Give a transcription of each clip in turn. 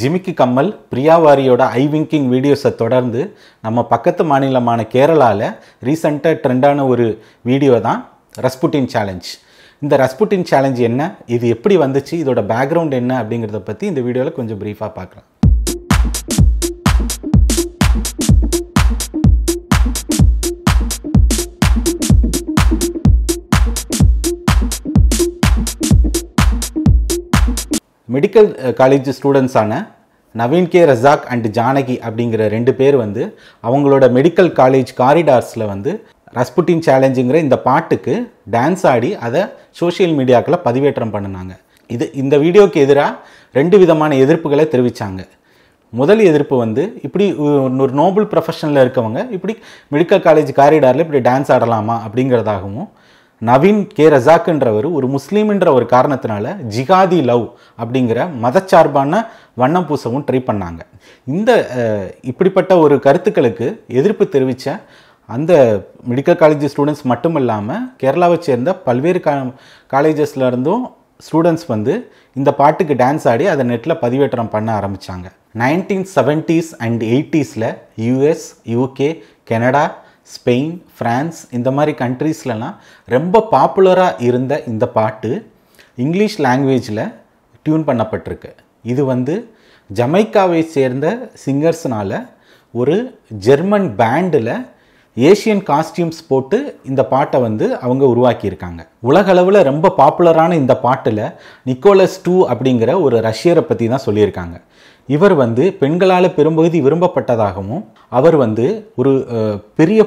ஜிமிக்கி கம்மல் பிரியாவாரியோட ஐ விங்கிங் வீடியோஸை தொடர்ந்து நம்ம பக்கத்து மாநிலமான கேரளாவில் ரீசண்டாக ட்ரெண்டான ஒரு வீடியோ தான் ரஸ்புட்டின் சேலஞ்ச் இந்த ரஸ்புட்டின் சேலஞ்ச் என்ன இது எப்படி வந்துச்சு இதோட பேக்ரவுண்ட் என்ன அப்படிங்கிறத பற்றி இந்த வீடியோவில் கொஞ்சம் ப்ரீஃபாக பார்க்குறேன் மெடிக்கல் காலேஜ் ஸ்டூடெண்ட்ஸான நவீன் கே ரசாக் அண்ட் ஜானகி அப்படிங்கிற ரெண்டு பேர் வந்து அவங்களோட மெடிக்கல் காலேஜ் காரிடார்ஸில் வந்து ரஸ்புட்டின் சேலஞ்சுங்கிற இந்த பாட்டுக்கு டான்ஸ் ஆடி அதை சோஷியல் மீடியாக்களை பதிவேற்றம் பண்ணினாங்க இது இந்த வீடியோக்கு எதிராக ரெண்டு விதமான எதிர்ப்புகளை தெரிவித்தாங்க முதல் எதிர்ப்பு வந்து இப்படி ஒரு நோபல் ப்ரொஃபஷனில் இருக்கவங்க இப்படி மெடிக்கல் காலேஜ் காரிடாரில் இப்படி டான்ஸ் ஆடலாமா அப்படிங்கிறதாகவும் நவீன் கே ரசாக்குன்றவர் ஒரு முஸ்லீம்ன்ற ஒரு காரணத்தினால ஜிகாதி லவ் அப்படிங்கிற மதச்சார்பான வண்ணம் பூசவும் ட்ரை பண்ணாங்க இந்த இப்படிப்பட்ட ஒரு கருத்துக்களுக்கு எதிர்ப்பு தெரிவித்த அந்த மெடிக்கல் காலேஜ் ஸ்டூடெண்ட்ஸ் மட்டும் இல்லாமல் கேரளாவை சேர்ந்த பல்வேறு கா காலேஜஸ்லேருந்தும் ஸ்டூடெண்ட்ஸ் வந்து இந்த பாட்டுக்கு டான்ஸ் ஆடி அதை நெட்டில் பதிவேற்றம் பண்ண ஆரம்பித்தாங்க நைன்டீன் செவன்டீஸ் அண்ட் எயிட்டிஸில் US UK Canada Spain France இந்த மாதிரி கண்ட்ரீஸ்லலாம் ரொம்ப பாப்புலராக இருந்த இந்த பாட்டு இங்கிலீஷ் லாங்குவேஜில் டியூன் பண்ணப்பட்டிருக்கு இது வந்து ஜமைக்காவை சேர்ந்த சிங்கர்ஸ்னால் ஒரு ஜெர்மன் பேண்டில் ஏஷியன் காஸ்டியூம்ஸ் போட்டு இந்த பாட்டை வந்து அவங்க உருவாக்கியிருக்காங்க உலகளவில் ரொம்ப பாப்புலரான இந்த பாட்டில் நிக்கோலஸ் டூ அப்படிங்கிற ஒரு ரஷ்யரை பற்றி தான் சொல்லியிருக்காங்க இவர் வந்து பெண்களால் பெரும்பகுதி விரும்பப்பட்டதாகவும் அவர் வந்து ஒரு பெரிய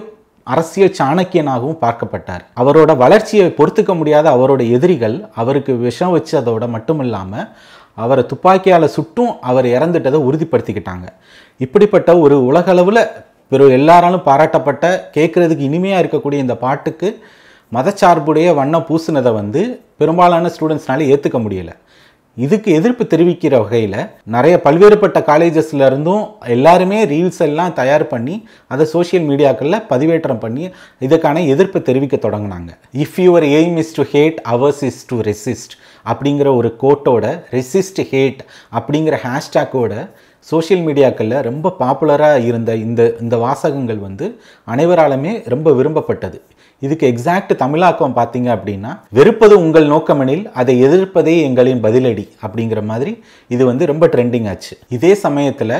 அரசியல் சாணக்கியனாகவும் பார்க்கப்பட்டார் அவரோட வளர்ச்சியை பொறுத்துக்க முடியாத அவரோட எதிரிகள் அவருக்கு விஷம் வச்சதோட மட்டும் இல்லாமல் அவரை துப்பாக்கியால் சுட்டும் அவர் இறந்துட்டதை உறுதிப்படுத்திக்கிட்டாங்க இப்படிப்பட்ட ஒரு உலகளவில் பெரு எல்லாராலும் பாராட்டப்பட்ட கேட்குறதுக்கு இனிமையாக இருக்கக்கூடிய இந்த பாட்டுக்கு மதச்சார்புடைய வண்ணம் பூசினதை வந்து பெரும்பாலான ஸ்டூடெண்ட்ஸ்னால ஏற்றுக்க முடியலை இதுக்கு எதிர்ப்பு தெரிவிக்கிற வகையில் நிறைய பல்வேறுபட்ட காலேஜஸ்ல இருந்தும் எல்லாருமே ரீல்ஸ் எல்லாம் தயார் பண்ணி அதை சோஷியல் மீடியாக்களில் பதிவேற்றம் பண்ணி இதுக்கான எதிர்ப்பு தெரிவிக்க தொடங்கினாங்க if your aim is to hate ours is to resist அப்படிங்கிற ஒரு கோட்டோட ரெசிஸ்ட் ஹேட் அப்படிங்கிற ஹேஷ்டேக்கோட சோஷியல் மீடியாக்களில் ரொம்ப பாப்புலராக இருந்த இந்த இந்த வாசகங்கள் வந்து அனைவராலுமே ரொம்ப விரும்பப்பட்டது இதுக்கு எக்ஸாக்ட் தமிழாக்கம் பார்த்தீங்க அப்படின்னா வெறுப்பது உங்கள் நோக்கமெனில் அதை எதிர்ப்பதே எங்களின் பதிலடி அப்படிங்கிற மாதிரி இது வந்து ரொம்ப ட்ரெண்டிங் ஆச்சு இதே சமயத்தில்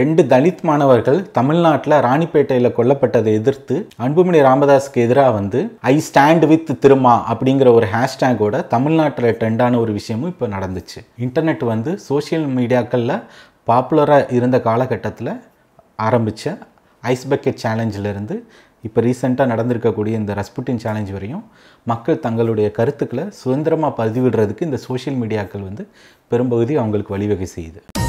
ரெண்டு தலித் மாணவர்கள் தமிழ்நாட்டில் ராணிப்பேட்டையில் கொல்லப்பட்டதை எதிர்த்து அன்புமணி ராமதாஸ்க்கு எதிராக வந்து ஐ ஸ்டாண்ட் வித் திருமா அப்படிங்கிற ஒரு ஹேஷ்டேக்கோட தமிழ்நாட்டில் ட்ரெண்டான ஒரு விஷயமும் இப்போ நடந்துச்சு இன்டர்நெட் வந்து சோஷியல் மீடியாக்களில் பாப்புலராக இருந்த காலகட்டத்தில் ஆரம்பித்த ஐஸ் பக்கெட் சேலஞ்சிலிருந்து இப்போ ரீசெண்டாக நடந்திருக்கக்கூடிய இந்த ரஸ்புட்டின் சேலஞ்ச் வரையும் மக்கள் தங்களுடைய கருத்துக்களை சுதந்திரமாக பதிவிடுறதுக்கு இந்த சோஷியல் மீடியாக்கள் வந்து பெரும்பகுதி அவங்களுக்கு வழிவகை செய்யுது